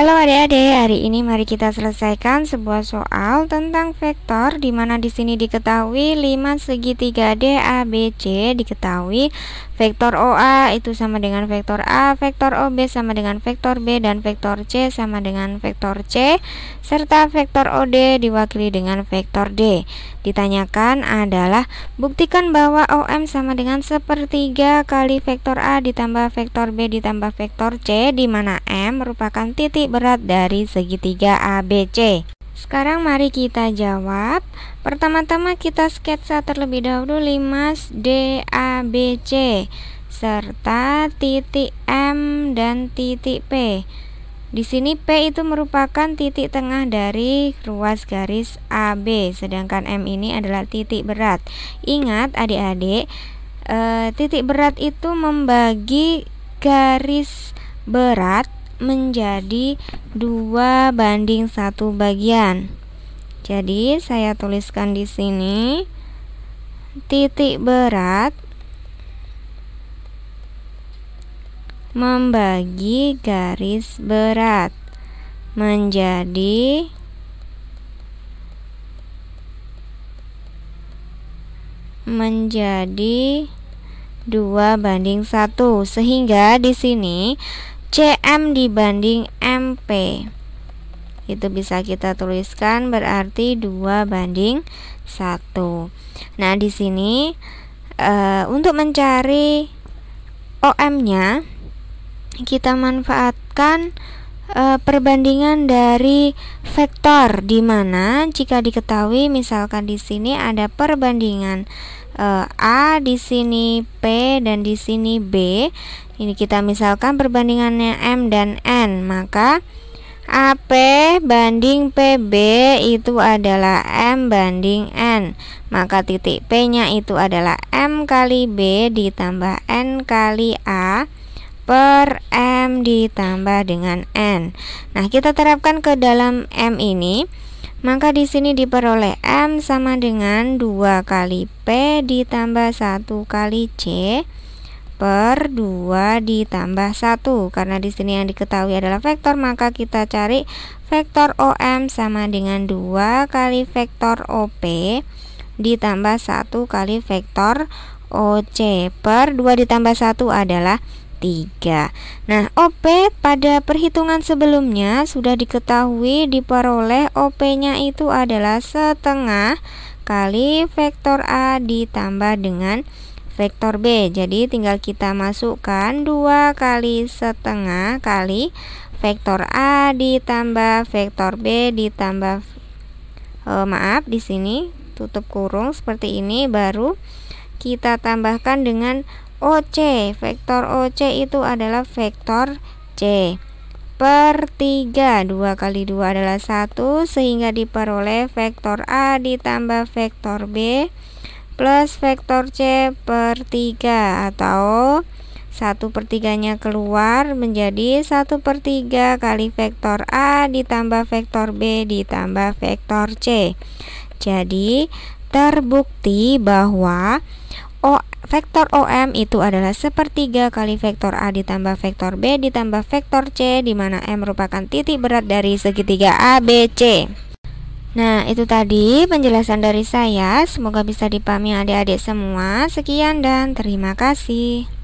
Halo adik-adik, hari ini mari kita selesaikan sebuah soal tentang vektor di mana di sini diketahui 5 segitiga DABC diketahui vektor OA itu sama dengan vektor A, vektor OB sama dengan vektor B dan vektor C sama dengan vektor C serta vektor OD diwakili dengan vektor D. Ditanyakan adalah buktikan bahwa OM sama dengan sepertiga kali vektor A ditambah vektor B ditambah vektor C di mana M merupakan titik berat dari segitiga ABC. Sekarang mari kita jawab. Pertama-tama kita sketsa terlebih dahulu limas DABC serta titik M dan titik P. Di sini P itu merupakan titik tengah dari ruas garis AB, sedangkan M ini adalah titik berat. Ingat adik-adik, e, titik berat itu membagi garis berat menjadi 2 banding 1 bagian. Jadi saya tuliskan di sini titik berat membagi garis berat menjadi menjadi 2 banding 1 sehingga di sini CM dibanding MP itu bisa kita tuliskan berarti 2 banding 1 nah di sini e, untuk mencari OM nya kita manfaatkan Eh, perbandingan dari vektor di mana jika diketahui misalkan di sini ada perbandingan e, A di sini P dan di sini B. Ini kita misalkan perbandingannya M dan N, maka AP banding PB itu adalah M banding N Maka titik P nya itu adalah M kali B ditambah N kali A per M ditambah dengan N. Nah, kita terapkan ke dalam M ini. Maka di sini diperoleh M sama dengan 2 kali P ditambah 1 kali C per 2 ditambah 1 Karena di sini yang diketahui adalah vektor maka kita cari vektor OM sama dengan 2 kali vektor OP ditambah 1 kali vektor OC per 2 ditambah 1 adalah 3 Nah OP pada perhitungan sebelumnya sudah diketahui diperoleh OP nya itu adalah setengah kali vektor A ditambah dengan vektor B Jadi tinggal kita masukkan 2 kali setengah kali vektor A ditambah vektor B ditambah e, maaf di sini tutup kurung seperti ini baru kita tambahkan dengan OC. Vektor OC itu adalah vektor C. Per 3, 2 kali 2 adalah 1 sehingga diperoleh vektor A ditambah vektor B plus vektor C per 3 atau 1 per 3 nya keluar menjadi 1 per 3 kali vektor A ditambah vektor B ditambah vektor C jadi terbukti bahwa O, vektor OM itu adalah sepertiga kali vektor A ditambah vektor B ditambah vektor C di mana M merupakan titik berat dari segitiga ABC. Nah, itu tadi penjelasan dari saya. Semoga bisa dipahami adik-adik semua. Sekian dan terima kasih.